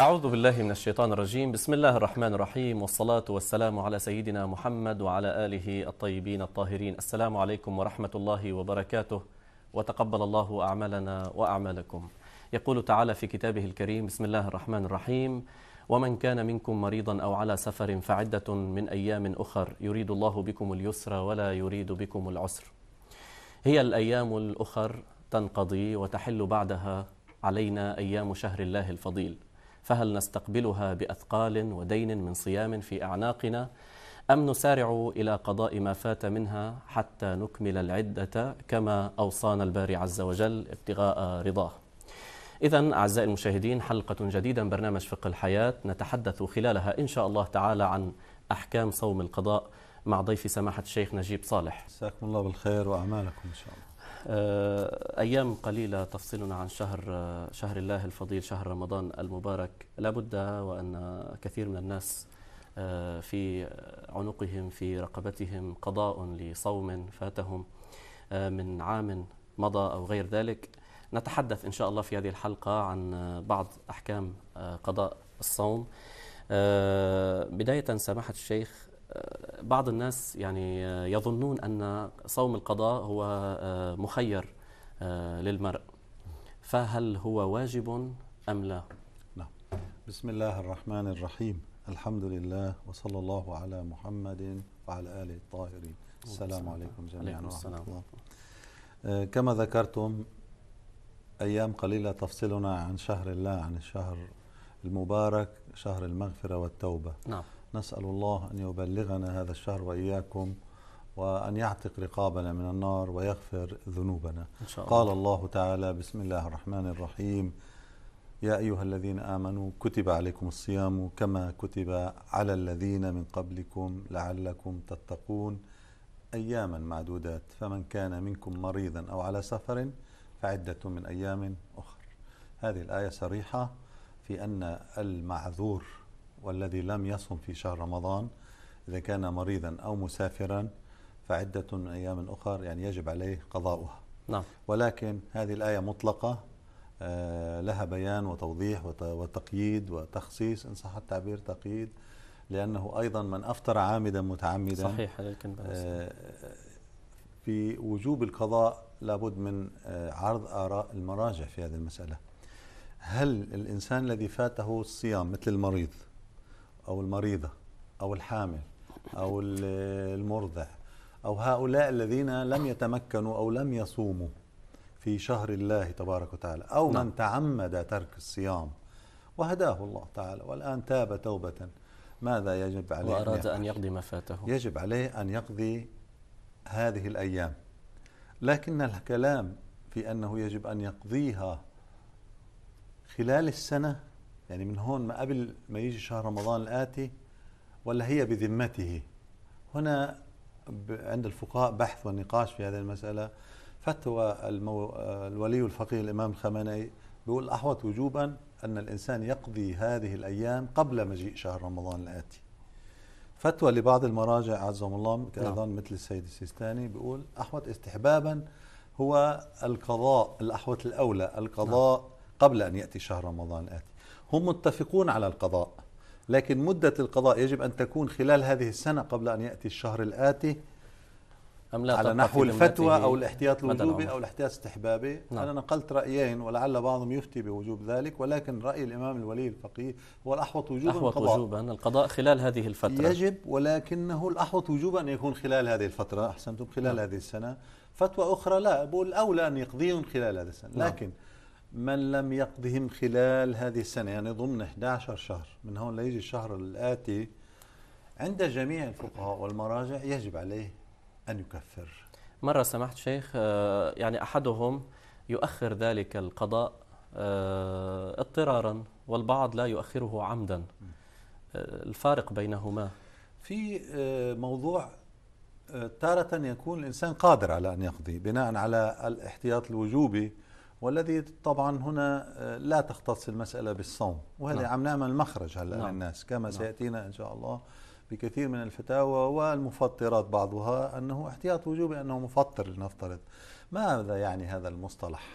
أعوذ بالله من الشيطان الرجيم بسم الله الرحمن الرحيم والصلاة والسلام على سيدنا محمد وعلى آله الطيبين الطاهرين السلام عليكم ورحمة الله وبركاته وتقبل الله أعمالنا وأعمالكم يقول تعالى في كتابه الكريم بسم الله الرحمن الرحيم ومن كان منكم مريضا أو على سفر فعدة من أيام أخر يريد الله بكم اليسر ولا يريد بكم العسر هي الأيام الأخر تنقضي وتحل بعدها علينا أيام شهر الله الفضيل فهل نستقبلها باثقال ودين من صيام في اعناقنا ام نسارع الى قضاء ما فات منها حتى نكمل العده كما اوصانا الباري عز وجل ابتغاء رضاه إذا أعزائي المشاهدين حلقة جديدة من برنامج فقه الحياة نتحدث خلالها إن شاء الله تعالى عن أحكام صوم القضاء مع ضيف سماحة الشيخ نجيب صالح. جزاكم الله بالخير وأعمالكم إن شاء الله. آه، أيام قليلة تفصلنا عن شهر آه، شهر الله الفضيل شهر رمضان المبارك لابد وأن كثير من الناس آه، في عنقهم في رقبتهم قضاء لصوم فاتهم من عام مضى أو غير ذلك نتحدث إن شاء الله في هذه الحلقة عن بعض أحكام قضاء الصوم بداية سماحة الشيخ بعض الناس يعني يظنون أن صوم القضاء هو آه، مخير آه، للمرء فهل هو واجب أم لا؟ نعم بسم الله الرحمن الرحيم الحمد لله وصلى الله على محمد وعلى آله الطاهرين السلام عليكم جميعا عليكم السلام. ورحمة الله آه، كما ذكرتم أيام قليلة تفصلنا عن شهر الله عن الشهر المبارك شهر المغفرة والتوبة نعم نسأل الله أن يبلغنا هذا الشهر وإياكم وأن يعتق رقابنا من النار ويغفر ذنوبنا إن شاء الله. قال الله تعالى بسم الله الرحمن الرحيم يا أيها الذين آمنوا كتب عليكم الصيام كما كتب على الذين من قبلكم لعلكم تتقون أياما معدودات فمن كان منكم مريضا أو على سفر فعدة من أيام أخر هذه الآية صريحة في أن المعذور والذي لم يصم في شهر رمضان إذا كان مريضا أو مسافرا فعدة أيام أخر يعني يجب عليه قضاؤها نعم. ولكن هذه الآية مطلقة آه، لها بيان وتوضيح وتقييد وتخصيص إن صح التعبير تقييد لأنه أيضا من أفطر عامدا متعمدا صحيح آه، في وجوب القضاء لابد من آه، عرض آراء المراجع في هذه المسألة هل الإنسان الذي فاته الصيام مثل المريض أو المريضة أو الحامل أو المرضع أو هؤلاء الذين لم يتمكنوا أو لم يصوموا في شهر الله تبارك وتعالى أو من نعم. تعمد ترك الصيام وهداه الله تعالى والآن تاب توبة ماذا يجب عليه وأراد أن يقضي ما فاته يجب عليه أن يقضي هذه الأيام لكن الكلام في أنه يجب أن يقضيها خلال السنة يعني من هون ما قبل ما يجي شهر رمضان الآتي ولا هي بذمته هنا عند الفقهاء بحث ونقاش في هذه المسألة فتوى المو... الولي الفقيه الإمام الخمنائي بيقول أحوط وجوبا أن الإنسان يقضي هذه الأيام قبل مجيء شهر رمضان الآتي فتوى لبعض المراجع عزهم الله أيضا نعم. مثل السيد السيستاني بيقول أحوط استحبابا هو القضاء الأحوط الأولى القضاء نعم. قبل أن يأتي شهر رمضان الآتي هم متفقون على القضاء لكن مدة القضاء يجب أن تكون خلال هذه السنة قبل أن يأتي الشهر الآتي أم لا على نحو الفتوى أو الاحتياط الوجوبي أو الاحتياط الاستحبابي نعم. أنا نقلت رأيين ولعل بعضهم يفتي بوجوب ذلك ولكن رأي الإمام الولي الفقيه هو الأحوط وجوبا الأحوط القضاء وجوبا القضاء خلال هذه الفترة يجب ولكنه الأحوط وجوبا أن يكون خلال هذه الفترة أحسنتم خلال نعم. هذه السنة فتوى أخرى لا بقول الأولى أن يقضيهم خلال هذه السنة نعم. لكن من لم يقضهم خلال هذه السنة يعني ضمن 11 شهر من هون ليجي الشهر الآتي عند جميع الفقهاء والمراجع يجب عليه أن يكفر مرة سمحت شيخ آه، يعني أحدهم يؤخر ذلك القضاء آه، اضطرارا والبعض لا يؤخره عمدا آه، الفارق بينهما في موضوع تارة يكون الإنسان قادر على أن يقضي بناء على الاحتياط الوجوبي والذي طبعا هنا آه، لا تختص المسألة بالصوم وهذا نعم. عم نعمل مخرج هلا نعم. للناس كما نعم. سيأتينا إن شاء الله بكثير من الفتاوى والمفطرات بعضها أنه احتياط وجوبي أنه مفطر لنفترض ماذا يعني هذا المصطلح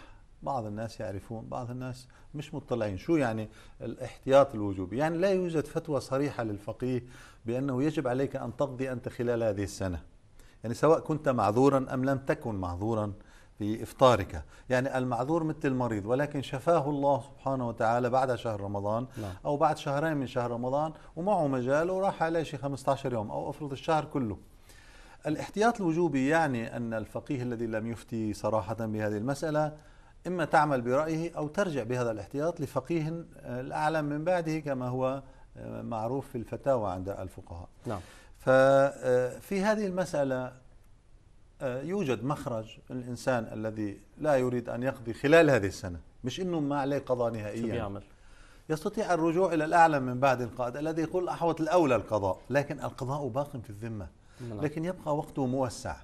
بعض الناس يعرفون بعض الناس مش مطلعين شو يعني الاحتياط الوجوبي يعني لا يوجد فتوى صريحة للفقيه بأنه يجب عليك أن تقضي أنت خلال هذه السنة يعني سواء كنت معذورا أم لم تكن معذورا في إفطارك يعني المعذور مثل المريض ولكن شفاه الله سبحانه وتعالى بعد شهر رمضان لا. نعم. أو بعد شهرين من شهر رمضان ومعه مجال وراح عليه شي 15 يوم أو أفرض الشهر كله الاحتياط الوجوبي يعني أن الفقيه الذي لم يفتي صراحة بهذه المسألة إما تعمل برأيه أو ترجع بهذا الاحتياط لفقيه آه، الأعلم من بعده كما هو آه، معروف في الفتاوى عند الفقهاء نعم ففي آه، هذه المسألة آه، يوجد مخرج الإنسان الذي لا يريد أن يقضي خلال هذه السنة مش إنه ما عليه قضاء نهائيا شو بيعمل؟ يستطيع الرجوع إلى الأعلى من بعد القائد الذي يقول أحوط الأولى القضاء لكن القضاء باق في الذمة نعم. لكن يبقى وقته موسع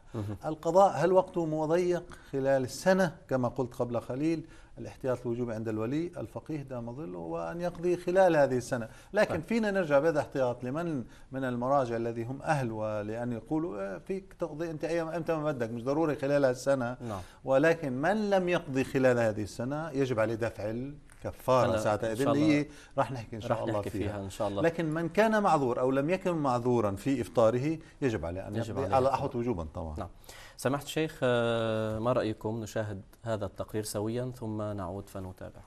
القضاء هل وقته مضيق خلال السنة كما قلت قبل قليل الاحتياط الوجوبي عند الولي الفقيه دام ظله وأن يقضي خلال هذه السنة لكن فينا نرجع بهذا احتياط لمن من المراجع الذي هم أهل ولأن يقولوا آه، فيك تقضي أنت أيام أمتى ما بدك مش ضروري خلال السنة نعم. ولكن من لم يقضي خلال هذه السنة يجب عليه دفع كفاره ساعتها اللي هي راح نحكي ان شاء رح الله نحكي فيها. فيها ان شاء الله لكن من كان معذور او لم يكن معذورا في افطاره يجب عليه ان يجب عليه على احوط وجوبا طبعا نعم. سمحت الشيخ آه، ما رأيكم نشاهد هذا التقرير سويا ثم نعود فنتابع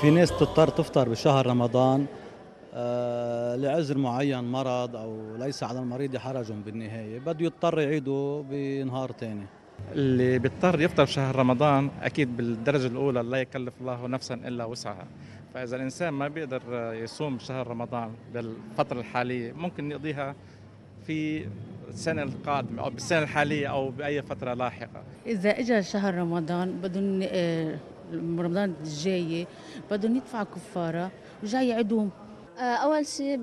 في ناس تضطر تفطر بشهر رمضان آه، لعذر معين مرض او ليس على المريض حرج بالنهايه بده يضطر يعيده بنهار ثاني اللي بيضطر يفطر شهر رمضان اكيد بالدرجه الاولى لا يكلف الله نفسا الا وسعها فاذا الانسان ما بيقدر يصوم شهر رمضان بالفتره الحاليه ممكن يقضيها في السنة القادمة أو بالسنة الحالية أو بأي فترة لاحقة إذا إجا شهر رمضان بدون آه، رمضان الجاية بدهم يدفعوا كفارة وجاي عدوم أول شيء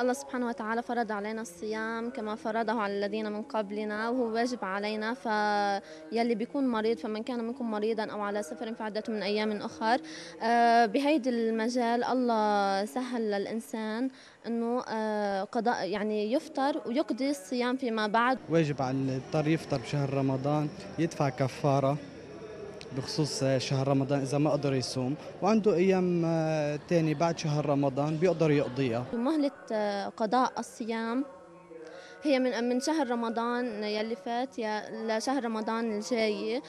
الله سبحانه وتعالى فرض علينا الصيام كما فرضه على الذين من قبلنا وهو واجب علينا فيلي بيكون مريض فمن كان منكم مريضا أو على سفر فعدة من أيام أخر آه، بهيد المجال الله سهل للإنسان أنه آه، قضاء يعني يفطر ويقضي الصيام فيما بعد واجب على الطريق يفطر بشهر رمضان يدفع كفارة بخصوص آه، شهر رمضان اذا ما قدر يصوم وعنده ايام ثانيه آه، بعد شهر رمضان بيقدر يقضيها مهله آه، قضاء الصيام هي من من شهر رمضان يلي فات لشهر رمضان الجاي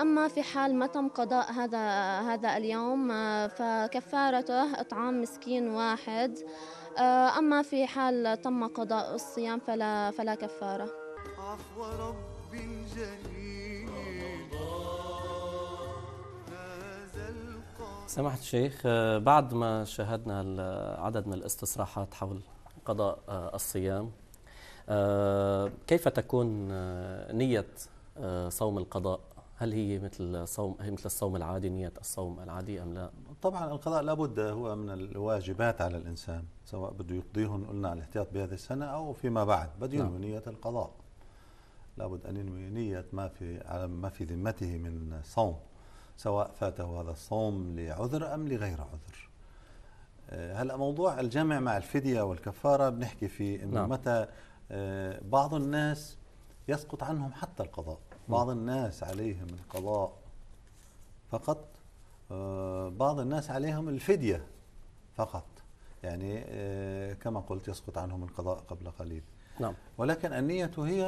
اما في حال ما تم قضاء هذا هذا اليوم فكفارته اطعام مسكين واحد اما في حال تم قضاء الصيام فلا فلا كفاره عفو رب جليل سماحة الشيخ آه، بعد ما شاهدنا عدد من الاستصراحات حول قضاء آه، الصيام آه، كيف تكون نية صوم القضاء هل هي مثل صوم هي مثل الصوم العادي نية الصوم العادي أم لا؟ طبعا القضاء لابد هو من الواجبات على الإنسان سواء بده يقضيهم قلنا على الاحتياط بهذه السنة أو فيما بعد بده ينوي نعم. نية القضاء لابد أن ينوي نية ما في على ما في ذمته من صوم سواء فاته هذا الصوم لعذر أم لغير عذر آه، هلا موضوع الجمع مع الفدية والكفارة بنحكي فيه إنه نعم. متى آه، بعض الناس يسقط عنهم حتى القضاء نعم. بعض الناس عليهم القضاء فقط آه، بعض الناس عليهم الفدية فقط يعني كما قلت يسقط عنهم القضاء قبل قليل نعم ولكن النية هي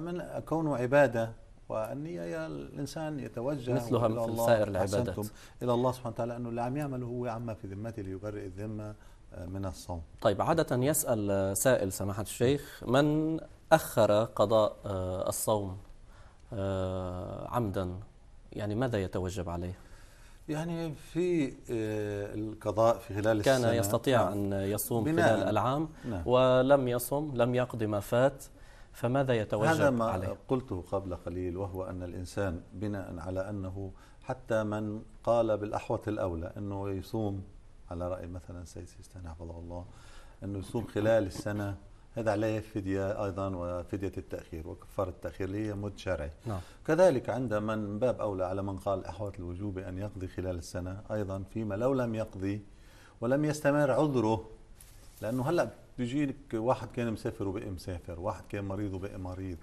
من كونه عبادة والنية هي الإنسان يتوجه مثلها إلى مثل الله سائر العبادات إلى الله سبحانه وتعالى أنه اللي عم يعمل هو عما في ذمته ليبرئ الذمة آه، من الصوم طيب عادة يسأل آه، سائل سماحة الشيخ من أخر قضاء آه، الصوم عمدا يعني ماذا يتوجب عليه؟ يعني في القضاء في خلال كان السنة كان يستطيع نعم. أن يصوم خلال العام نعم. ولم يصم لم يقضي ما فات فماذا يتوجب هذا ما عليه؟ قلته قبل قليل وهو أن الإنسان بناء على أنه حتى من قال بالأحوط الأولى أنه يصوم على رأي مثلا سيد سيستاني حفظه الله أنه يصوم خلال السنة هذا عليه فدية أيضا وفدية التأخير وكفارة التأخير اللي هي مد شرعي نعم. كذلك عند من باب أولى على من قال أحوط الوجوب أن يقضي خلال السنة أيضا فيما لو لم يقضي ولم يستمر عذره لأنه هلأ بيجيلك واحد كان مسافر وبقي مسافر واحد كان مريض وبقي مريض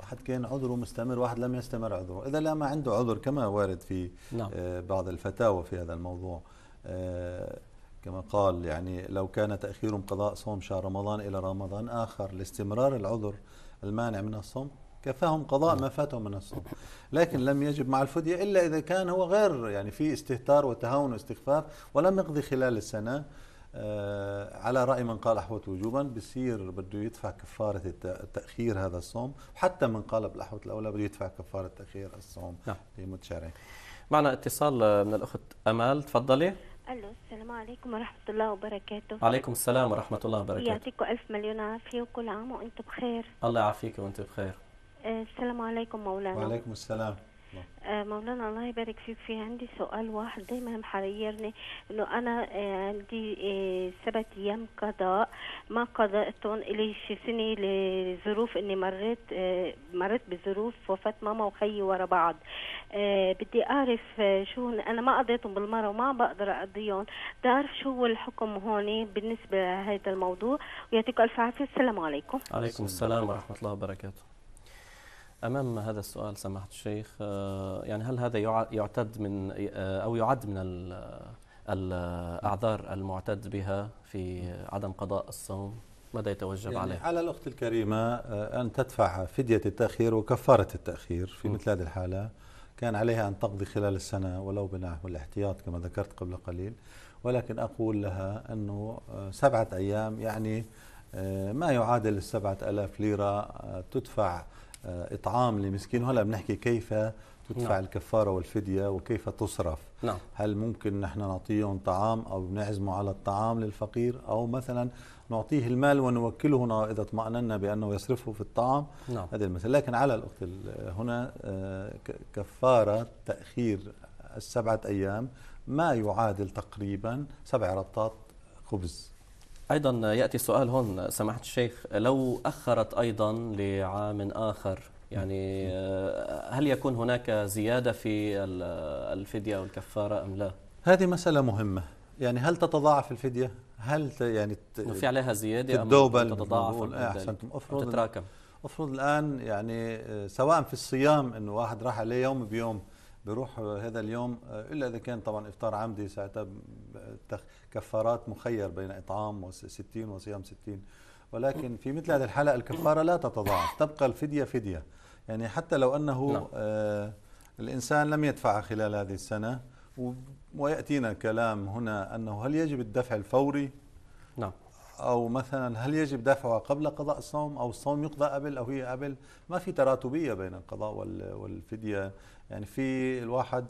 واحد كان عذره مستمر واحد لم يستمر عذره إذا لما عنده عذر كما وارد في نعم. آه، بعض الفتاوى في هذا الموضوع آه، كما قال يعني لو كان تأخير قضاء صوم شهر رمضان إلى رمضان آخر لاستمرار العذر المانع من الصوم كفاهم قضاء ما فاتهم من الصوم لكن لم يجب مع الفدية إلا إذا كان هو غير يعني في استهتار وتهاون واستخفاف ولم يقضي خلال السنة آه، على راي من قال احوت وجوبا بصير بده يدفع كفاره تاخير هذا الصوم وحتى من قال بالاحوت الاولى بده يدفع كفاره تاخير الصوم نعم. لمتشارعين معنا اتصال آه، من الاخت امال تفضلي الو السلام عليكم ورحمه الله وبركاته وعليكم السلام ورحمه الله وبركاته يعطيكم الف مليون عافيه وكل عام وانتم بخير الله يعافيك وانت بخير آه، السلام عليكم مولانا وعليكم السلام آه، مولانا الله يبارك فيك في عندي سؤال واحد دايما محيرني انه انا آه، عندي آه، سبع ايام قضاء ما قضيتهم الي سنة لظروف اني مريت مريت بظروف وفاة ماما وخيي ورا بعض بدي اعرف شو انا ما قضيتهم بالمره وما بقدر اقضيهم بدي اعرف شو هو الحكم هون بالنسبه لهذا الموضوع ويعطيكم الف عافيه السلام عليكم. عليكم السلام ورحمه الله وبركاته. أمام هذا السؤال سماحة الشيخ آه، يعني هل هذا يعتد من آه، أو يعد من الأعذار المعتد بها في عدم قضاء الصوم ماذا يتوجب يعني عليه؟ على الأخت الكريمة آه، أن تدفع فدية التأخير وكفارة التأخير في مثل هذه الحالة كان عليها أن تقضي خلال السنة ولو بنحو الاحتياط كما ذكرت قبل قليل ولكن أقول لها أنه سبعة أيام يعني ما يعادل السبعة ألاف ليرة تدفع آه، اطعام لمسكين وهلا بنحكي كيف تدفع نعم. الكفاره والفديه وكيف تصرف نعم. هل ممكن نحن نعطيهم طعام او نعزمه على الطعام للفقير او مثلا نعطيه المال ونوكله نعم، اذا اطمأننا بانه يصرفه في الطعام نعم. هذا المثل لكن على الأخت هنا آه، كفاره تاخير السبعه ايام ما يعادل تقريبا سبع ربطات خبز ايضا ياتي السؤال هون سماحه الشيخ لو اخرت ايضا لعام اخر يعني آه، هل يكون هناك زياده في الفديه او الكفاره ام لا؟ هذه مساله مهمه يعني هل تتضاعف الفديه؟ هل يعني في عليها زياده ام تتضاعف إيه، احسنتم افرض تتراكم افرض الان يعني آه، سواء في الصيام انه واحد راح عليه يوم بيوم بروح هذا اليوم الا اذا كان طبعا افطار عمدي ساعتها كفارات مخير بين اطعام و60 وصيام 60 ولكن في مثل هذه الحاله الكفاره لا تتضاعف تبقى الفديه فديه يعني حتى لو انه نعم. آه الانسان لم يدفعها خلال هذه السنه وياتينا كلام هنا انه هل يجب الدفع الفوري نعم او مثلا هل يجب دفعها قبل قضاء الصوم او الصوم يقضى قبل او هي قبل ما في تراتبيه بين القضاء والفديه يعني في الواحد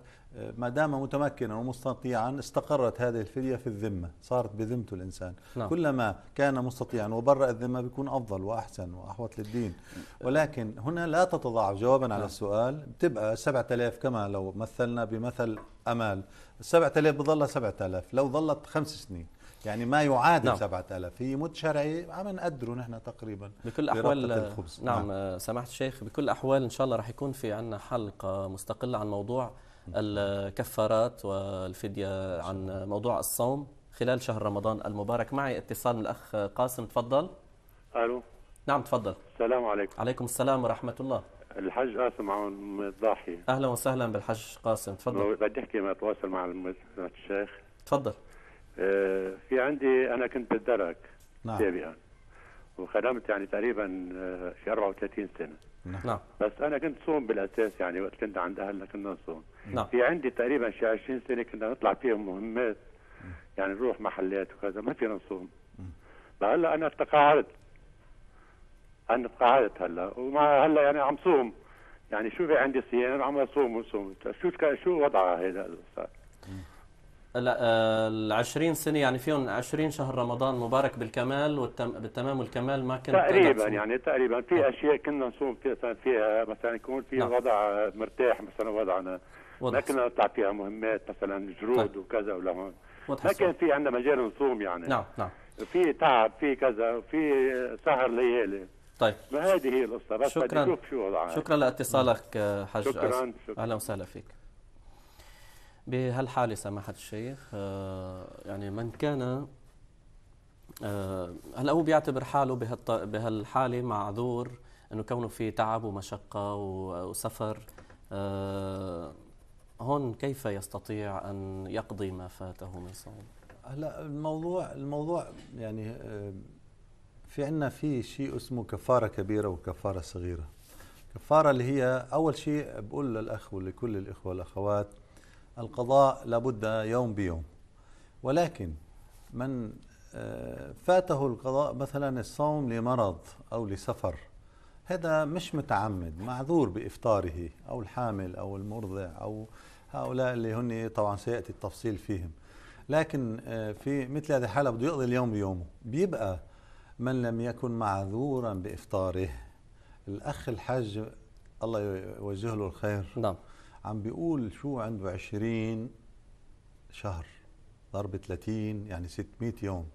ما دام متمكنا ومستطيعا استقرت هذه الفدية في الذمة صارت بذمته الإنسان نعم. كلما كان مستطيعا وبرأ الذمة بيكون أفضل وأحسن وأحوط للدين ولكن هنا لا تتضاعف جوابا على نعم. السؤال بتبقى 7000 كما لو مثلنا بمثل أمال 7000 بضلها 7000 لو ظلت خمس سنين يعني ما يعادل نعم. 7000 هي مد شرعي عم نقدره نحن تقريبا بكل احوال آه، الخبز. نعم, نعم. آه، سماحه الشيخ بكل احوال ان شاء الله راح يكون في عندنا حلقه مستقله عن موضوع نعم. الكفارات والفديه عن موضوع الصوم خلال شهر رمضان المبارك معي اتصال من الاخ قاسم تفضل الو نعم تفضل السلام عليكم عليكم السلام ورحمه الله الحج قاسم عون من الضاحيه اهلا وسهلا بالحج قاسم تفضل بدي احكي ما اتواصل مع الشيخ تفضل آه، في عندي انا كنت بالدرك نعم سابقا وخدمت يعني تقريبا آه، في 34 سنه نعم. نعم بس انا كنت صوم بالاساس يعني وقت كنت عند اهلنا كنا نصوم نعم في عندي تقريبا شي 20 سنه كنا نطلع فيهم مهمات يعني نروح محلات وكذا ما فينا نصوم هلا انا تقاعدت انا تقاعدت هلا ومع هلا يعني عم صوم يعني شو في عندي صيام عم اصوم وصوم شو شو وضعها هذا الاستاذ آه، ال 20 سنة يعني فيهم 20 شهر رمضان مبارك بالكمال والتم... بالتمام والكمال ما كنت تقريبا يعني تقريبا في أه. أشياء كنا نصوم فيها, فيها مثلا يكون في نعم. وضع مرتاح مثلا وضعنا وضح. ما كنا نطلع فيها مهمات مثلا جرود طيب. وكذا ولهون ما كان في عندنا مجال نصوم يعني نعم نعم في تعب في كذا في سهر ليالي طيب هذه هي القصة بس شكرا شو وضعها شكرا لاتصالك آه، حاج شكرا, شكرا. أهلا وسهلا فيك بهالحالة سماحة الشيخ آه، يعني من كان آه، هلا هو بيعتبر حاله بهالحالة معذور انه كونه في تعب ومشقة وسفر آه، هون كيف يستطيع ان يقضي ما فاته من صوم؟ هلا الموضوع الموضوع يعني في عندنا في شيء اسمه كفاره كبيره وكفاره صغيره. كفارة اللي هي اول شيء بقول للاخ ولكل الاخوه والاخوات القضاء لابد يوم بيوم ولكن من آه، فاته القضاء مثلا الصوم لمرض أو لسفر هذا مش متعمد معذور بإفطاره أو الحامل أو المرضع أو هؤلاء اللي هن طبعا سيأتي التفصيل فيهم لكن آه، في مثل هذه الحالة بده يقضي اليوم بيومه بيبقى من لم يكن معذورا بإفطاره الأخ الحاج الله يوجه له الخير نعم عم بيقول شو عنده 20 شهر ضرب 30 يعني 600 يوم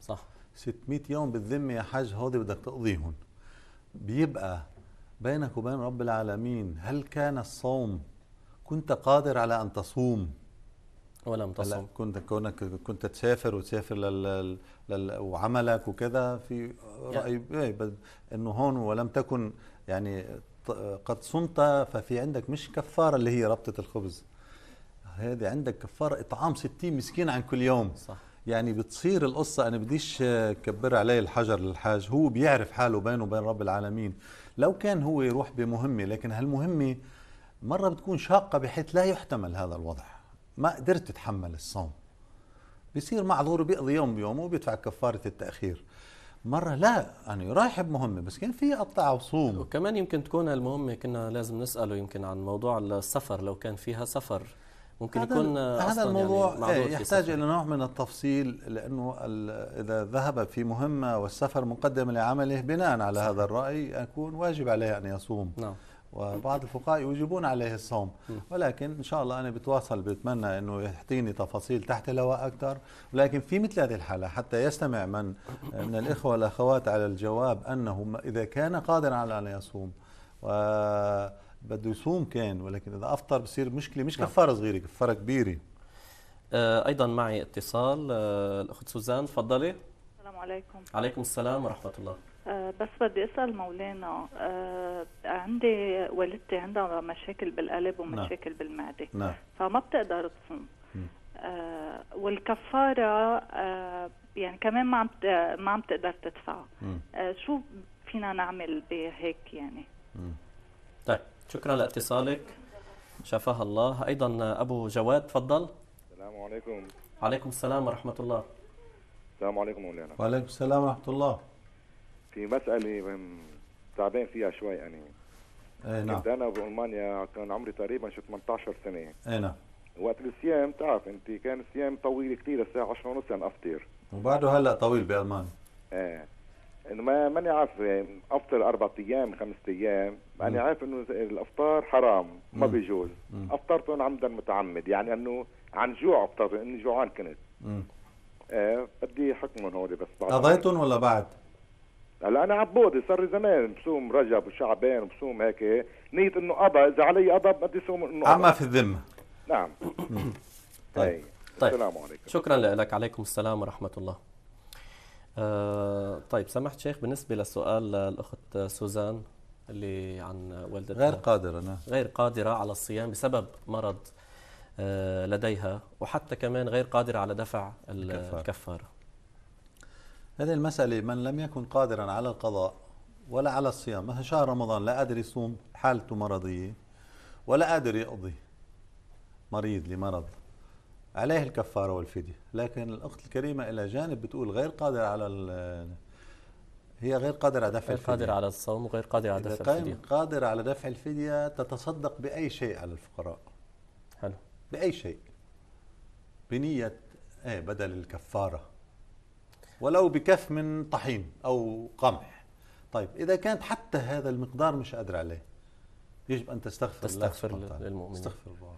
صح 600 يوم بالذمة يا حاج هودي بدك تقضيهم بيبقى بينك وبين رب العالمين هل كان الصوم كنت قادر على أن تصوم ولم تصوم كنت كونك كنت تسافر وتسافر لل, لل... وعملك وكذا في راي يعني. انه هون ولم تكن يعني قد صمت ففي عندك مش كفاره اللي هي ربطه الخبز هذه عندك كفاره اطعام 60 مسكين عن كل يوم صح يعني بتصير القصة أنا بديش كبر عليه الحجر للحاج هو بيعرف حاله بينه وبين رب العالمين لو كان هو يروح بمهمة لكن هالمهمة مرة بتكون شاقة بحيث لا يحتمل هذا الوضع ما قدرت تتحمل الصوم بصير معذور بيقضي يوم بيوم وبيدفع كفارة التأخير مرة لا أنا رايح بمهمه بس كان في قطع وصوم وكمان يمكن تكون هالمهمة كنا لازم نسأله يمكن عن موضوع السفر لو كان فيها سفر ممكن هذا يكون هذا يعني الموضوع يعني يحتاج الى نوع من التفصيل لانه اذا ذهب في مهمه والسفر مقدم لعمله بناء على صح. هذا الراي يكون واجب عليه ان يصوم نعم. وبعض الفقهاء يوجبون عليه الصوم ولكن ان شاء الله انا بتواصل بتمنى انه يعطيني تفاصيل تحت الهواء اكثر ولكن في مثل هذه الحاله حتى يستمع من من الاخوه والاخوات على الجواب انه اذا كان قادرا على ان يصوم و بده يصوم كان ولكن اذا افطر بصير مشكله مش نعم. كفاره صغيره كفاره كبيره آه، ايضا معي اتصال آه، الاخت سوزان تفضلي السلام عليكم عليكم السلام ورحمه الله آه، بس بدي اسال مولانا آه، عندي والدتي عندها مشاكل بالقلب ومشاكل نعم. بالمعده نعم. فما بتقدر تصوم آه، والكفاره يعني كمان ما عم ما عم تقدر تدفعها شو فينا نعمل بهيك يعني طيب شكرا لاتصالك شفاه الله ايضا ابو جواد تفضل السلام عليكم وعليكم السلام ورحمه الله السلام عليكم مولانا وعليكم السلام ورحمه الله في يعني مساله تعبان فيها شوي انا يعني. ايه نعم كنت انا بالمانيا كان عمري تقريبا شو 18 سنه ايه نعم وقت الصيام تعرف انت كان الصيام طويل كثير الساعه 10 ونص انا افطر وبعده هلا طويل بالمانيا ايه ما ماني عارف افطر اربع ايام خمس ايام ماني عارف انه الافطار حرام ما بيجوز افطرتهم عمدا متعمد يعني انه عن جوع افطرت اني جوعان كنت امم ايه بدي حكمهم هودي بس بعد قضيتهم ولا بعد؟ هلا انا عبودي صار لي زمان بصوم رجب وشعبان وبصوم هيك نيه انه قضى اذا علي قضى بدي صوم انه اما في الذمه نعم طيب. طيب طيب السلام عليكم شكرا لك عليكم السلام ورحمه الله آه طيب سمحت شيخ بالنسبه للسؤال الاخت سوزان اللي عن والدتها غير قادره نعم غير قادره على الصيام بسبب مرض آه، لديها وحتى كمان غير قادرة على دفع الكفارة, الكفارة. هذه المسألة من لم يكن قادرا على القضاء ولا على الصيام مثلا شهر رمضان لا قادر يصوم حالته مرضية ولا قادر يقضي مريض لمرض عليه الكفارة والفدية لكن الأخت الكريمة إلى جانب بتقول غير قادر على هي غير قادرة على دفع غير الفدية قادر على الصوم وغير قادر على دفع الفدية قادر على دفع الفدية تتصدق بأي شيء على الفقراء حلو بأي شيء بنية ايه بدل الكفارة ولو بكف من طحين أو قمح طيب إذا كانت حتى هذا المقدار مش قادر عليه يجب أن تستغفر, تستغفر الله تستغفر للمؤمنين استغفر الله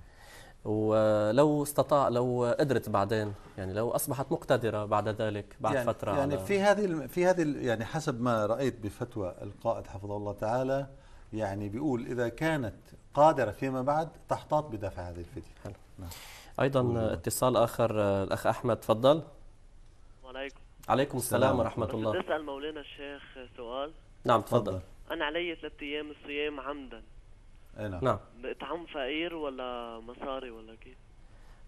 ولو استطاع لو قدرت بعدين يعني لو اصبحت مقتدره بعد ذلك بعد يعني فتره يعني في هذه في هذه يعني حسب ما رايت بفتوى القائد حفظه الله تعالى يعني بيقول اذا كانت قادره فيما بعد تحتاط بدفع هذه الفديه حلو نعم. ايضا اتصال اخر الاخ احمد تفضل وعليكم عليكم السلام ورحمة الله بدي اسأل مولانا الشيخ سؤال نعم تفضل أنا علي ثلاثة أيام الصيام عمدا أي نعم نعم بإطعام فقير ولا مصاري ولا كيف؟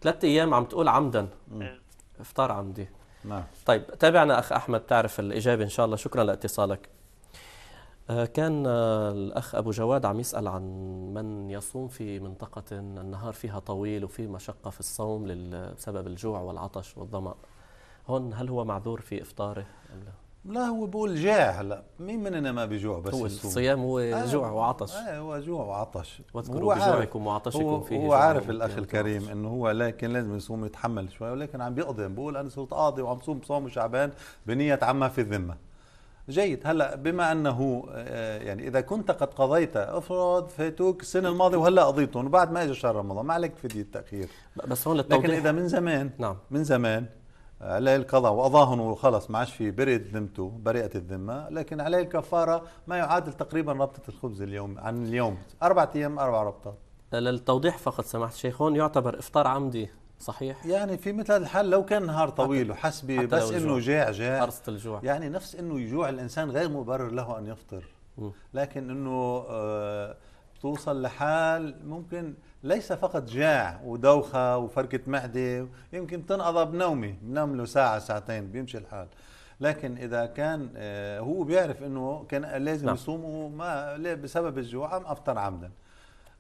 ثلاثة أيام عم تقول عمدا إيه. إفطار عمدي نعم طيب تابعنا أخ أحمد تعرف الإجابة إن شاء الله شكرا لاتصالك آه، كان آه، الأخ أبو جواد عم يسأل عن من يصوم في منطقة النهار فيها طويل وفي مشقة في الصوم بسبب الجوع والعطش والظمأ هون هل هو معذور في افطاره ام لا؟ لا هو بقول جاع هلا مين مننا ما بجوع بس هو الصيام هو آه جوع وعطش اه هو جوع وعطش واذكروا بجوعكم وعطشكم فيه هو عارف الاخ الكريم انه هو لكن لازم يصوم يتحمل شوي ولكن عم بيقضي بقول انا صرت قاضي وعم صوم صوم شعبان بنيه عما في الذمه جيد هلا بما انه آه، يعني اذا كنت قد قضيت افرض فاتوك السنه الماضيه وهلا قضيتهم وبعد ما اجى شهر رمضان ما عليك فديه التاخير بس هون لكن اذا من زمان نعم من زمان عليه القضاء وقضاهن وخلص ما عادش في برئت ذمته برئت الذمه لكن عليه الكفاره ما يعادل تقريبا ربطه الخبز اليوم عن اليوم اربع ايام اربع ربطات للتوضيح فقط سمحت شيخ هون يعتبر افطار عمدي صحيح يعني في مثل هذا الحال لو كان نهار طويل وحسبي بس انه جاع جاع قرصة الجوع يعني نفس انه يجوع الانسان غير مبرر له ان يفطر م. لكن انه آه توصل لحال ممكن ليس فقط جاع ودوخة وفركة معدة يمكن تنقضى بنومي بنام له ساعة ساعتين بيمشي الحال لكن إذا كان آه، هو بيعرف أنه كان لازم نعم. يصوم وما بسبب الجوع عم أفطر عمدا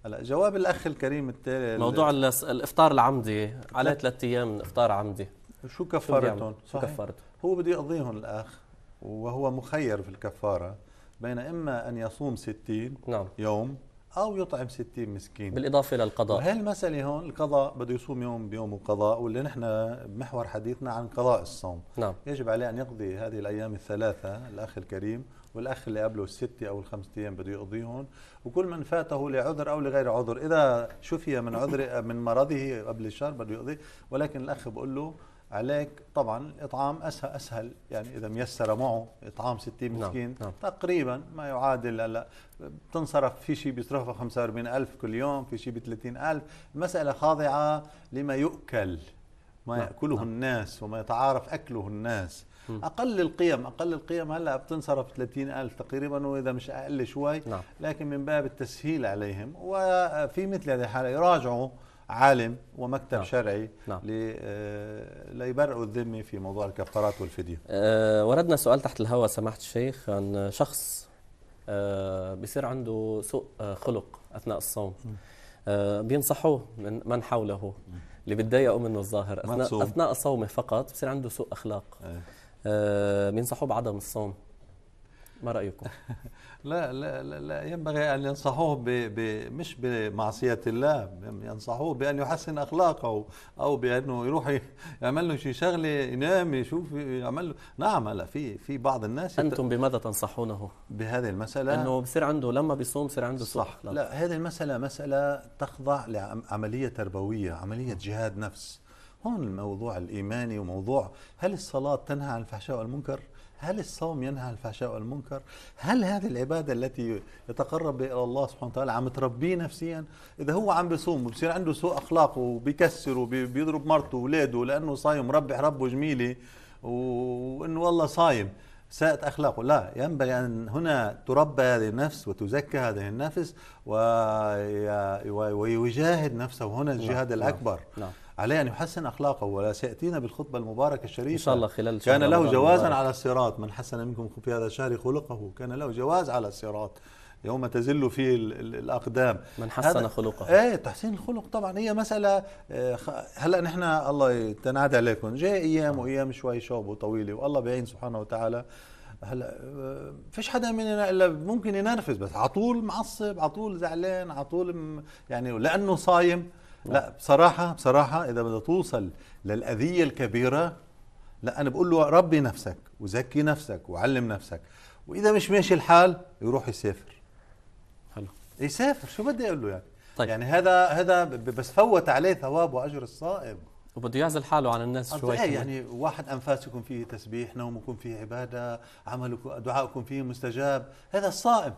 هلا جواب الأخ الكريم التالي موضوع الإفطار العمدي عليه ثلاث أيام إفطار عمدي شو كفارتهم؟ شو كفارته؟ هو بده يقضيهم الأخ وهو مخير في الكفارة بين إما أن يصوم ستين نعم. يوم او يطعم 60 مسكين بالاضافه للقضاء المسألة هون القضاء بده يصوم يوم بيوم القضاء واللي نحن بمحور حديثنا عن قضاء الصوم نعم. يجب عليه ان يقضي هذه الايام الثلاثه الاخ الكريم والاخ اللي قبله الستة او الخمس ايام بده يقضيهم وكل من فاته لعذر او لغير عذر اذا شفي من عذر من مرضه قبل الشهر بده يقضي ولكن الاخ بقول له عليك طبعا الإطعام أسهل, أسهل يعني إذا ميسر معه إطعام 60 نعم، مسكين نعم. نعم. تقريبا ما يعادل هلا بتنصرف في شيء بيصرفه 45 ألف كل يوم في شيء ب 30000 المسألة خاضعة لما يؤكل ما نعم. يأكله نعم. الناس وما يتعارف أكله الناس اقل القيم اقل القيم هلا بتنصرف 30000 تقريبا واذا مش اقل شوي نعم. لكن من باب التسهيل عليهم وفي مثل هذه الحاله يراجعوا عالم ومكتب نعم. شرعي نعم. آه، ليبرئوا الذمه في موضوع الكفارات والفديه. أه وردنا سؤال تحت الهواء سماحه الشيخ عن شخص أه بصير عنده سوء آه، خلق اثناء الصوم أه بينصحوه من من حوله اللي بتضايقوا منه الظاهر اثناء منصوم. اثناء صومه فقط بصير عنده سوء اخلاق أه. أه بينصحوه بعدم الصوم ما رايكم؟ لا لا لا, لا ينبغي ان ينصحوه ب ب مش بمعصيه الله ينصحوه بان يحسن اخلاقه او بانه يروح يعمل له شي شغله ينام يشوف يعمل له نعم لا في في بعض الناس انتم بماذا تنصحونه؟ بهذه المساله انه بصير عنده لما بيصوم بصير عنده صح لا. لا هذه المساله مساله تخضع لعمليه تربويه عمليه جهاد نفس هون الموضوع الايماني وموضوع هل الصلاه تنهى عن الفحشاء والمنكر؟ هل الصوم ينهى عن الفحشاء والمنكر؟ هل هذه العباده التي يتقرب الى الله سبحانه وتعالى عم تربيه نفسيا؟ اذا هو عم بيصوم وبصير عنده سوء اخلاق وبيكسر وبيضرب مرته واولاده لانه صايم ربح ربه جميله وانه والله صايم ساءت اخلاقه، لا ينبغي ان هنا تربى هذه النفس وتزكى هذه النفس ويجاهد نفسه هنا الجهاد نعم، الاكبر. لا. نعم، لا. نعم. عليه أن يحسن أخلاقه ولا سيأتينا بالخطبة المباركة الشريفة إن شاء الله خلال كان له جوازا على الصراط من حسن منكم في هذا الشهر خلقه كان له جواز على الصراط يوم تزل فيه الاقدام من حسن خلقه ايه تحسين الخلق طبعا هي مساله آه، هلا نحن الله تنعاد عليكم جاي ايام وايام شوي شوب وطويله والله بيعين سبحانه وتعالى هلا آه، فيش حدا مننا الا ممكن ينرفز بس على طول معصب على طول زعلان على طول يعني لانه صايم لا بصراحه بصراحه اذا بدها توصل للاذيه الكبيره لا انا بقول له ربي نفسك وزكي نفسك وعلم نفسك واذا مش ماشي الحال يروح يسافر حلو يسافر شو بدي اقول له يعني طيب. يعني هذا هذا بس فوت عليه ثواب واجر الصائم وبده يعزل حاله عن الناس شوي ايه يعني واحد انفاسكم فيه تسبيح نومكم فيه عباده عملكم دعائكم فيه مستجاب هذا الصائم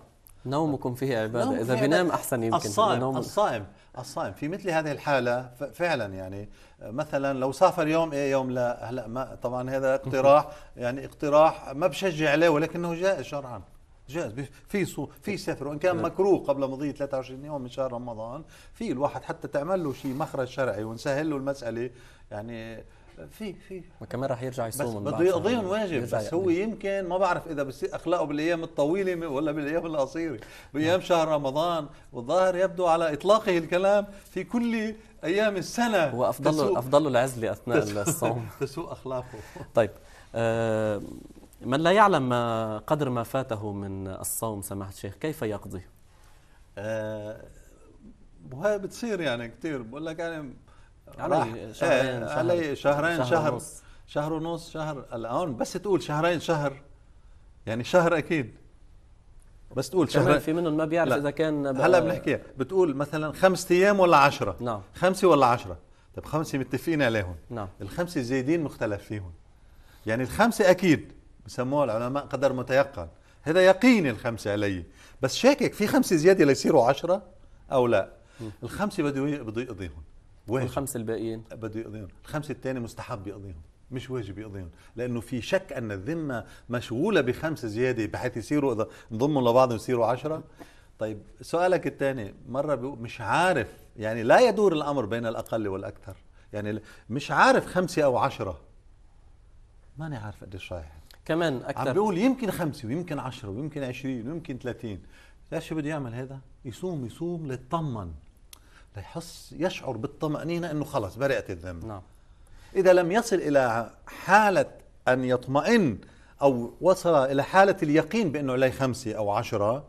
نومكم فيه عباده نوم اذا فيه بينام عبادة. احسن يمكن الصائم نوم... الصائم الصائم في مثل هذه الحالة فعلا يعني مثلا لو سافر يوم ايه يوم لا هلا ما طبعا هذا اقتراح يعني اقتراح ما بشجع عليه ولكنه جائز شرعا جائز في صو في سفر وان كان مكروه قبل مضي 23 يوم من شهر رمضان في الواحد حتى تعمل له شيء مخرج شرعي ونسهل له المساله يعني في في ما كمان رح يرجع يصوم بس بده يقضيهم واجب بس يقضي. هو يمكن ما بعرف اذا بصير اخلاقه بالايام الطويله ولا بالايام القصيره بايام شهر رمضان والظاهر يبدو على اطلاقه الكلام في كل ايام السنه هو افضل افضل العزله اثناء الصوم تسوء اخلاقه طيب آه من لا يعلم ما قدر ما فاته من الصوم سماحة الشيخ كيف يقضي؟ آه وهي بتصير يعني كثير بقول لك يعني علي شهرين إيه، شهر علي شهرين شهر شهر ونص شهر الان بس تقول شهرين شهر يعني شهر اكيد بس تقول شهر في منهم ما بيعرف لا. اذا كان هلا بنحكيها بتقول مثلا خمس ايام ولا عشرة نعم خمسه ولا عشرة طب خمسه متفقين عليهم نعم الخمسه الزايدين مختلف فيهم يعني الخمسه اكيد بسموها العلماء قدر متيقن هذا يقين الخمسه علي بس شاكك في خمسه زياده ليصيروا عشرة او لا الخمسه بده بده يقضيهم واجب الخمسه الباقيين بده يقضيهم الخمسه الثانيه مستحب يقضيهم مش واجب يقضيهم لانه في شك ان الذمه مشغوله بخمسه زياده بحيث يصيروا اذا انضموا لبعض يصيروا عشرة طيب سؤالك الثاني مره مش عارف يعني لا يدور الامر بين الاقل والاكثر يعني مش عارف خمسه او عشرة ماني عارف قديش رايح كمان اكثر عم بيقول يمكن خمسه ويمكن عشرة ويمكن عشرين ويمكن ثلاثين ليش شو بده يعمل هذا؟ يصوم يصوم ليطمن ليحس يشعر بالطمأنينة أنه خلص برئت الذنب نعم. إذا لم يصل إلى حالة أن يطمئن أو وصل إلى حالة اليقين بأنه عليه خمسة أو عشرة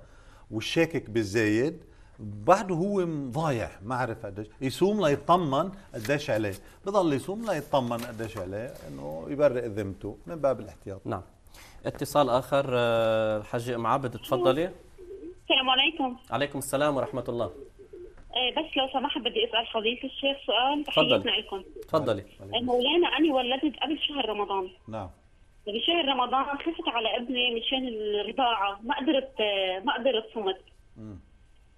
والشاكك بالزايد بعده هو ضايع ما عرف قديش يصوم ليطمن قديش عليه بضل يصوم ليطمن قديش عليه انه يبرئ ذمته من باب الاحتياط نعم اتصال اخر الحاج آه، ام عبد تفضلي السلام عليكم عليكم السلام ورحمه الله آه، بس لو سمحت بدي اسال فضيله الشيخ سؤال تحياتنا لكم تفضلي آه، مولانا انا ولدت قبل شهر رمضان نعم بشهر يعني رمضان خفت على ابني مشان الرضاعه ما قدرت آه، ما قدرت صمت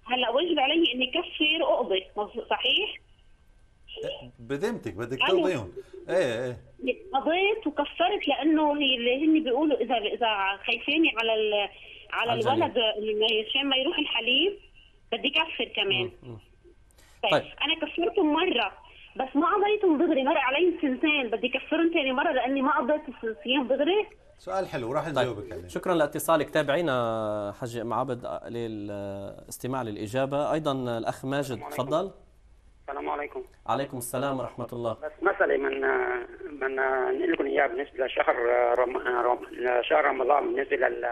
هلا وجب علي اني كفر اقضي صحيح؟ بذمتك بدك تقضيهم ايه ايه قضيت وكفرت لانه هي اللي هن بيقولوا اذا اذا خايفيني على على الولد مشان ما يروح الحليب بدي كفر كمان طيب. طيب انا كفرتهم مره بس ما قضيتهم دغري مر علي سنتين بدي كفرهم ثاني مره لاني ما قضيت الصيام دغري سؤال حلو راح طيب. نجاوبك طيب. عليه شكرا لاتصالك تابعينا حج معبد للاستماع للاجابه ايضا الاخ ماجد تفضل السلام عليكم عليكم السلام ورحمة الله بس مثلا من من نقول لكم إياها بالنسبة لشهر رم... شهر رمضان بالنسبة لل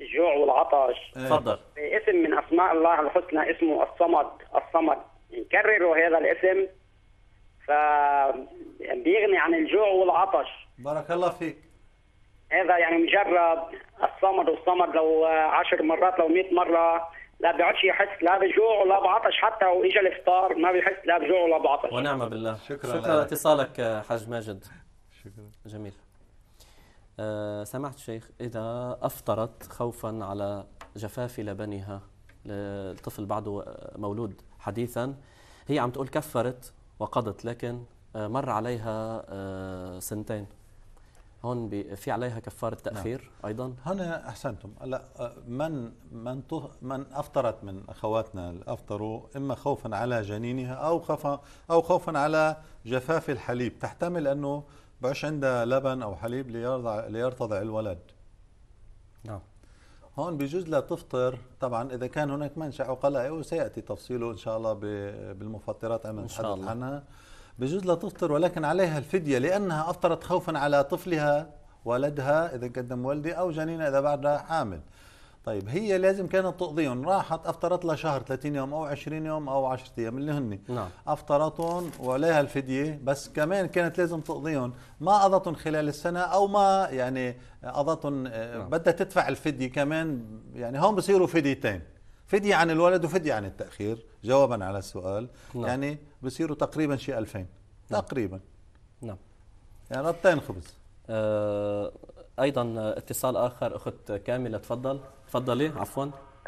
الجوع والعطش تفضل اسم من اسماء الله الحسنى اسمه الصمد الصمد نكرره هذا الاسم ف بيغني عن الجوع والعطش بارك الله فيك هذا يعني مجرد الصمد والصمد لو عشر مرات لو 100 مره لا بيعودش يحس لا بجوع ولا بعطش حتى لو اجى الافطار ما بيحس لا بجوع ولا بعطش ونعم بالله شكرا شكرا لاتصالك حاج ماجد شكرا جميل آه، سمعت شيخ إذا أفطرت خوفا على جفاف لبنها الطفل بعده مولود حديثا هي عم تقول كفرت وقضت لكن آه، مر عليها آه، سنتين هون في عليها كفاره نعم. تاخير نعم. ايضا هنا احسنتم هلا من من من افطرت من اخواتنا اللي افطروا اما خوفا على جنينها او خوفا او خوفا على جفاف الحليب تحتمل انه بقاش عندها لبن او حليب ليرضع ليرتضع الولد نعم هون بجوز لتفطر تفطر طبعا اذا كان هناك منشا او قلائي وسياتي تفصيله ان شاء الله بالمفطرات اما نتحدث عنها بجوز لتفطر تفطر ولكن عليها الفديه لانها افطرت خوفا على طفلها ولدها اذا قدم والدي او جنينها اذا بعدها حامل طيب هي لازم كانت تقضيهم راحت افطرت لها شهر 30 يوم او 20 يوم او 10 ايام اللي هن نعم. افطرتهم وعليها الفديه بس كمان كانت لازم تقضيهم ما قضتهم خلال السنه او ما يعني قضتهم آه، نعم. بدها تدفع الفديه كمان يعني هون بصيروا فديتين فدية عن الولد وفدية عن التأخير جوابا على السؤال نعم. يعني بصيروا تقريبا شيء 2000 نعم. تقريبا نعم يعني ربطين خبز أه ايضا اتصال اخر اخت كامله تفضل تفضلي عفوا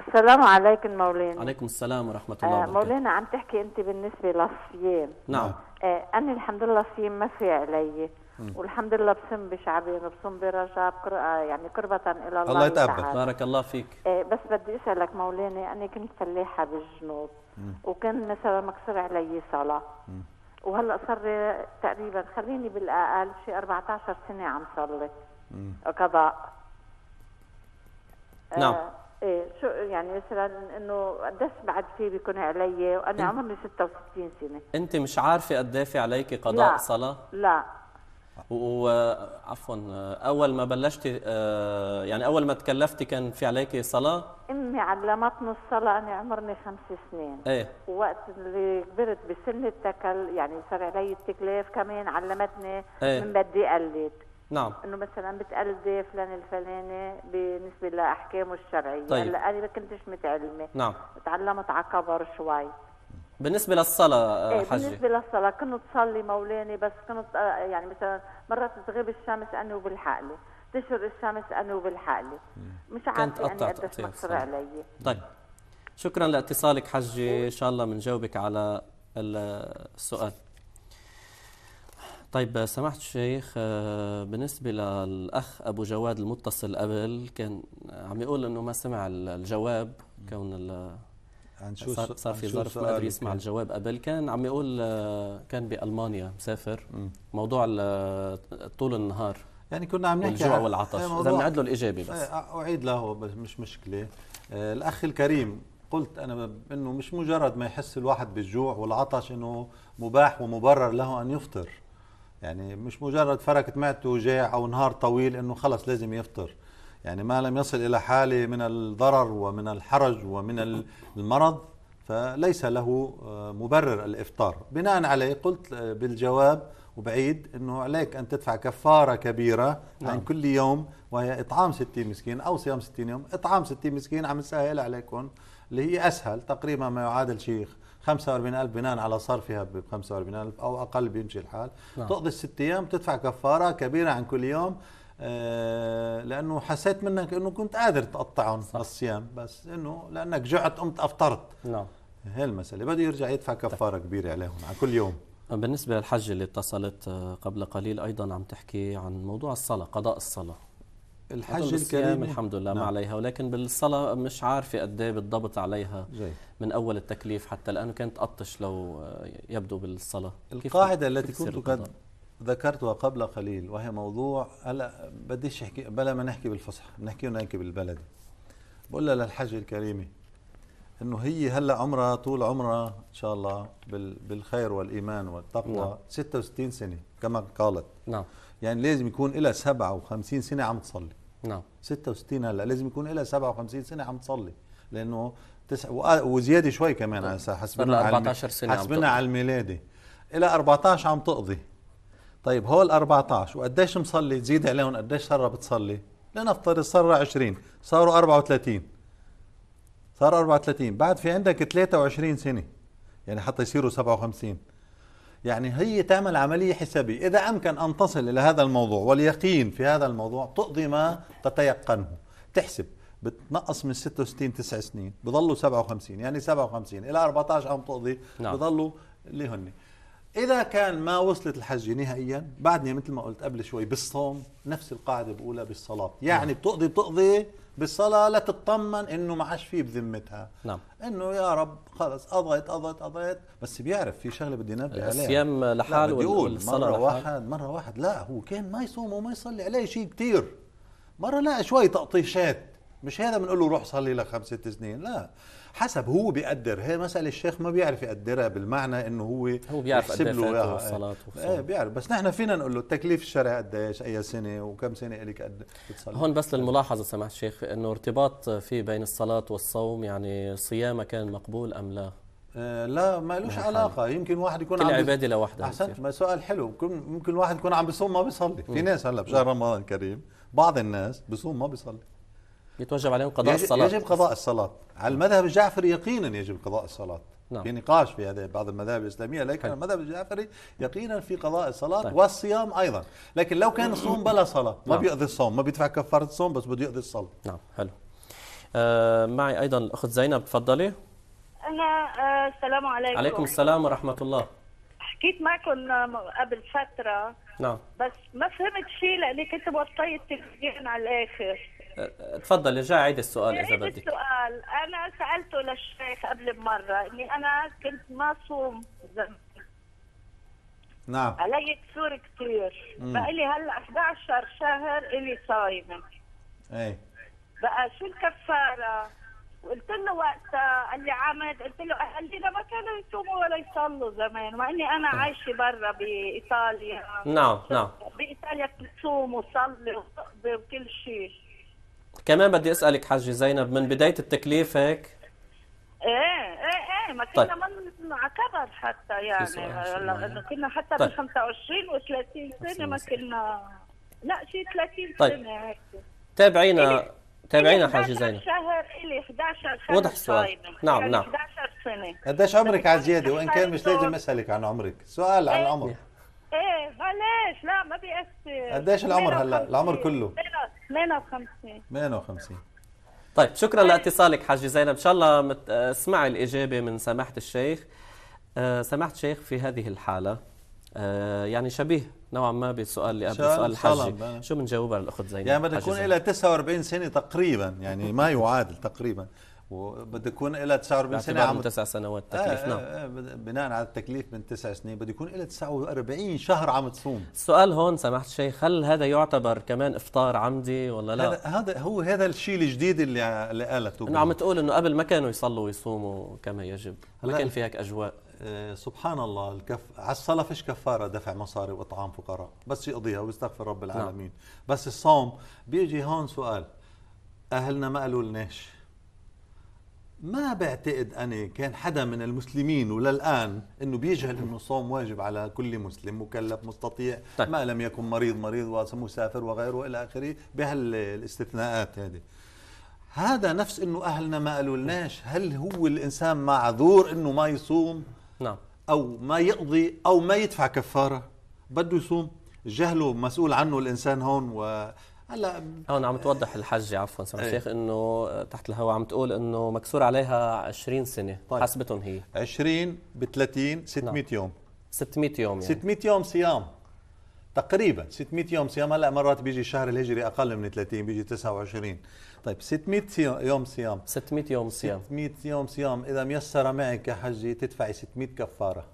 السلام عليكم مولانا عليكم السلام ورحمه الله آه، وبركاته مولانا عم تحكي انت بالنسبه للصيام نعم آه، انا الحمد لله الصيام ما في علي والحمد لله بصم بشعبان بصم برجب آه، يعني قربة إلى الله الله يتقبل بارك الله فيك بس بدي أسألك مولانا أنا كنت فلاحة بالجنوب وكان مثلا مكسور علي صلاة وهلا صار تقريبا خليني بالأقل شي 14 سنة عم صلي قضاء آه، نعم ايه شو يعني مثلا انه قديش بعد في بيكون علي وانا عمري 66 سنه انت مش عارفه قد إيه في عليكي قضاء لا صلاه؟ لا وعفوا اول ما بلشتي آه، يعني اول ما تكلفتي كان في عليكي صلاه؟ امي علمتني الصلاه انا عمرني خمس سنين ايه ووقت اللي كبرت بسن التكل يعني صار علي التكليف كمان علمتني ايه؟ من بدي قلت نعم انه مثلا بتقلدي فلان الفلاني بالنسبه لاحكامه الشرعيه طيب. هلا انا ما كنتش متعلمه نعم تعلمت على كبر شوي بالنسبه للصلاه آه، ايه حجي بالنسبه للصلاه كنت صلي مولاني بس كنت آه، يعني مثلا مرات تغيب الشمس انا وبالحقلي تشر الشمس انا وبالحقلي مش عارفه اني يعني قد مقصر علي طيب شكرا لاتصالك حجي إيه. ان شاء الله بنجاوبك على السؤال طيب سمحت الشيخ آه، بالنسبة للأخ أبو جواد المتصل قبل كان عم يقول أنه ما سمع الجواب كون عن شو صار, صار في ظرف ما قدر يسمع الجواب قبل كان عم يقول آه، كان بالمانيا مسافر م. موضوع طول النهار يعني كنا عم نحكي الجوع والعطش إيه، اذا بنعد له الاجابه بس إيه، اعيد له بس مش مشكله آه، الاخ الكريم قلت انا انه مش مجرد ما يحس الواحد بالجوع والعطش انه مباح ومبرر له ان يفطر يعني مش مجرد فركت معدته وجاع او نهار طويل انه خلص لازم يفطر يعني ما لم يصل الى حاله من الضرر ومن الحرج ومن المرض فليس له آه، مبرر الافطار بناء عليه قلت آه، بالجواب وبعيد انه عليك ان تدفع كفاره كبيره نعم. عن كل يوم وهي اطعام 60 مسكين او صيام 60 يوم اطعام 60 مسكين عم نسهل عليكم اللي هي اسهل تقريبا ما يعادل شيخ 45000 بناء على صرفها ب 45000 او اقل بيمشي الحال نعم. تقضي الست ايام تدفع كفاره كبيره عن كل يوم آه، لانه حسيت منك انه كنت قادر تقطعهم الصيام بس انه لانك جعت قمت افطرت نعم هي المساله بده يرجع يدفع كفاره كبيره عليهم على كل يوم بالنسبه للحجه اللي اتصلت آه، قبل قليل ايضا عم تحكي عن موضوع الصلاه قضاء الصلاه الحج الكريم الحمد لله نعم. ما عليها ولكن بالصلاة مش عارفة قد ايه بالضبط عليها جاي. من أول التكليف حتى الآن كانت قطش لو يبدو بالصلاة القاعدة التي كنت قد ذكرتها قبل قليل وهي موضوع هلا بديش احكي بلا ما نحكي بالفصحى نحكي هناك بالبلدي بقول لها للحج الكريمه انه هي هلا عمرها طول عمرها ان شاء الله بالخير والايمان والتقوى نعم. 66 سنه كما قالت نعم يعني لازم يكون لها 57 سنه عم تصلي نعم 66 هلا لازم يكون لها 57 سنه عم تصلي لانه تسع وزياده شوي كمان على حسبنا على 14 سنه حسبنا على الميلادي الى 14 عم تقضي طيب هول 14 وقديش مصلي تزيد عليهم قديش صار بتصلي لنفترض صار 20 صاروا 34 صار 34 بعد في عندك 23 سنه يعني حتى يصيروا 57 يعني هي تعمل عملية حسابية إذا أمكن أن تصل إلى هذا الموضوع واليقين في هذا الموضوع تقضي ما تتيقنه تحسب بتنقص من 66 9 سنين بضلوا 57 يعني 57 إلى 14 عم تقضي نعم. بضلوا اللي هن إذا كان ما وصلت الحجة نهائيا بعدني مثل ما قلت قبل شوي بالصوم نفس القاعدة بقولها بالصلاة يعني نعم. بتقضي بتقضي بالصلاة لا تطمن انه ما عادش في بذمتها نعم انه يا رب خلص قضيت قضيت قضيت بس بيعرف في شغله بدي انبه عليها الصيام لحاله والصلاه مره لحال. واحد مره واحد لا هو كان ما يصوم وما يصلي عليه شيء كثير مره لا شوي تقطيشات مش هذا بنقول له روح صلي لك خمس ست سنين لا حسب هو بيقدر هي مسألة الشيخ ما بيعرف يقدرها بالمعنى انه هو هو بيعرف يحسب له ايه بيعرف بس نحن فينا نقول له التكليف الشرعي قديش اي سنة وكم سنة الك قد بتصلي هون بس للملاحظة سماحة الشيخ انه ارتباط في بين الصلاة والصوم يعني صيامه كان مقبول ام لا؟ إيه، لا ما لوش علاقة يمكن واحد يكون كل عم عبادة لوحدها أحسنت ما سؤال حلو ممكن واحد يكون عم بيصوم ما بيصلي في ناس هلا بشهر رمضان الكريم بعض الناس بيصوم ما بيصلي يتوجب عليهم قضاء يجب الصلاة يجب قضاء الصلاة على المذهب الجعفري يقينا يجب قضاء الصلاة نعم. في نقاش في هذا بعض المذاهب الإسلامية لكن المذهب الجعفري يقينا في قضاء الصلاة طيب. والصيام أيضا لكن لو كان الصوم بلا صلاة ما نعم. بيقضي الصوم ما بيدفع كفارة الصوم بس بده يقضي الصلاة نعم حلو آه معي أيضا الأخت زينب تفضلي أنا آه السلام عليكم عليكم السلام ورحمة الله حكيت معكم آه، قبل فترة نعم بس ما فهمت شيء لأني كنت موطية التلفزيون على الآخر تفضل ارجعي عيد السؤال اذا بدك السؤال انا سالته للشيخ قبل بمره اني انا كنت ما صوم نعم علي كسور كثير فالي هلا 11 شهر الي صايمه ايه بقى شو الكفاره؟ وقلت له وقتها قال لي عمد قلت له اهلي ما كانوا يصوموا ولا يصلوا زمان مع اني انا عايشه برا بايطاليا نعم نعم بايطاليا بتصوم وصلي وتقضي وكل شيء كمان بدي اسالك حجه زينب من بدايه التكليف هيك ايه ايه ايه ما كنا طيب. من عتبر حتى يعني كنا حتى طيب. ب 25 و30 سنه ما كنا لا شيء 30 طيب. سنه هيك تابعينا إيه؟ تابعينا حاجه زينب شهر الي 11 سنه وضح السؤال نعم يعني نعم 11 سنه قديش عمرك زياده وان كان مش لازم اسالك عن عمرك سؤال عن العمر إيه. ايه بلاش لا ما بيأثر قديش العمر هلا العمر كله 58 58 طيب شكرا لاتصالك حاجة زينب ان شاء الله مت... آه، اسمعي الاجابه من سماحه الشيخ آه، سماحه الشيخ في هذه الحاله آه، يعني شبيه نوعا ما بالسؤال اللي قبل سؤال الحاجة شو بنجاوبها للاخت زينب يعني بدها تكون لها 49 سنه تقريبا يعني ما يعادل تقريبا وبده يكون لها 49 سنه عم تسع سنوات تكليف آه، نعم آه، آه، بناء على التكليف من تسع سنين بده يكون لها 49 شهر عم تصوم السؤال هون سمحت الشيخ هل هذا يعتبر كمان افطار عمدي ولا لا هذا, هذا هو هذا الشيء الجديد اللي اللي قالته انه عم تقول انه قبل ما كانوا يصلوا ويصوموا كما يجب ما كان في هيك اجواء سبحان الله الكف... على الصلاة فيش كفارة دفع مصاري وإطعام فقراء بس يقضيها ويستغفر رب نعم. العالمين نعم. بس الصوم بيجي هون سؤال أهلنا ما قالوا لناش ما بعتقد انا كان حدا من المسلمين وللان انه بيجهل انه الصوم واجب على كل مسلم مكلف مستطيع طيب. ما لم يكن مريض مريض ومسافر وغيره والى اخره بهالاستثناءات هذه هذا نفس انه اهلنا ما قالوا لناش هل هو الانسان معذور انه ما يصوم نعم او ما يقضي او ما يدفع كفاره بده يصوم جهله مسؤول عنه الانسان هون و هلا هون عم توضح الحجه عفوا سامح إيه. الشيخ ايه. انه تحت الهواء عم تقول انه مكسور عليها 20 سنه طيب. حسبتهم هي 20 ب 30 600 نعم. يوم 600 يوم يعني 600 يوم صيام تقريبا 600 يوم صيام هلا مرات بيجي الشهر الهجري اقل من 30 بيجي 29 طيب 600 يوم صيام 600 يوم صيام 600 يوم صيام اذا ميسره معك يا حجي تدفعي 600 كفاره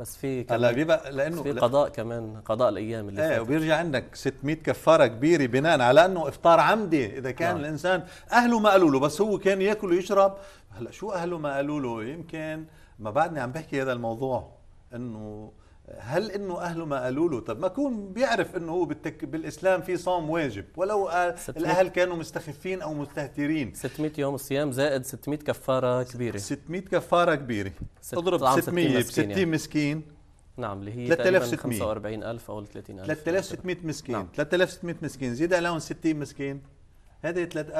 بس في هلا بيبقى لانه في قضاء كمان قضاء الايام اللي ايه وبيرجع عندك 600 كفاره كبيره بناء على انه افطار عمدي اذا كان نعم. الانسان اهله ما قالوا له بس هو كان ياكل ويشرب هلا شو اهله ما قالوا له يمكن ما بعدني عم بحكي هذا الموضوع انه هل انه اهله ما قالوا له طب ما كون بيعرف انه هو بالتك... بالاسلام في صوم واجب ولو قال آه، الاهل كانوا مستخفين او مستهترين 600 يوم صيام زائد 600 كفاره كبيره 600 كفاره كبيره ست... تضرب 600 ب 60 مسكين نعم اللي هي 3600 او 30000 3600 مسكين نعم. 3600 مسكين زيد عليهم 60 مسكين هذه ثلاث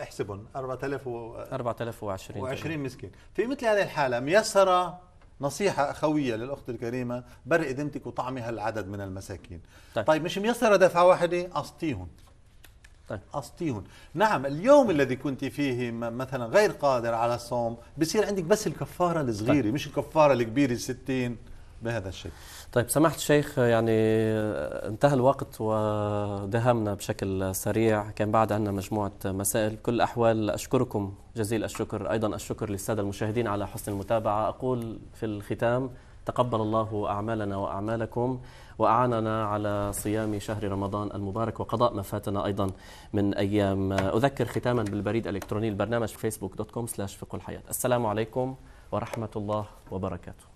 احسبهم 4000 و 4020 و 20 مسكين في مثل هذه الحاله ميسره نصيحة أخوية للأخت الكريمة برق دمتك وطعمي هالعدد من المساكين طيب, طيب مش ميسرة دفعة واحدة أسطيهم طيب. أسطيهم نعم اليوم الذي كنت فيه مثلا غير قادر على الصوم بصير عندك بس الكفارة الصغيرة طيب. مش الكفارة الكبيرة الستين بهذا الشكل طيب سمحت الشيخ يعني انتهى الوقت ودهمنا بشكل سريع كان بعد عندنا مجموعة مسائل كل الأحوال أشكركم جزيل الشكر أيضا الشكر للسادة المشاهدين على حسن المتابعة أقول في الختام تقبل الله أعمالنا وأعمالكم وأعاننا على صيام شهر رمضان المبارك وقضاء ما فاتنا أيضا من أيام أذكر ختاما بالبريد الإلكتروني البرنامج فيسبوك دوت كوم سلاش فقه الحياة السلام عليكم ورحمة الله وبركاته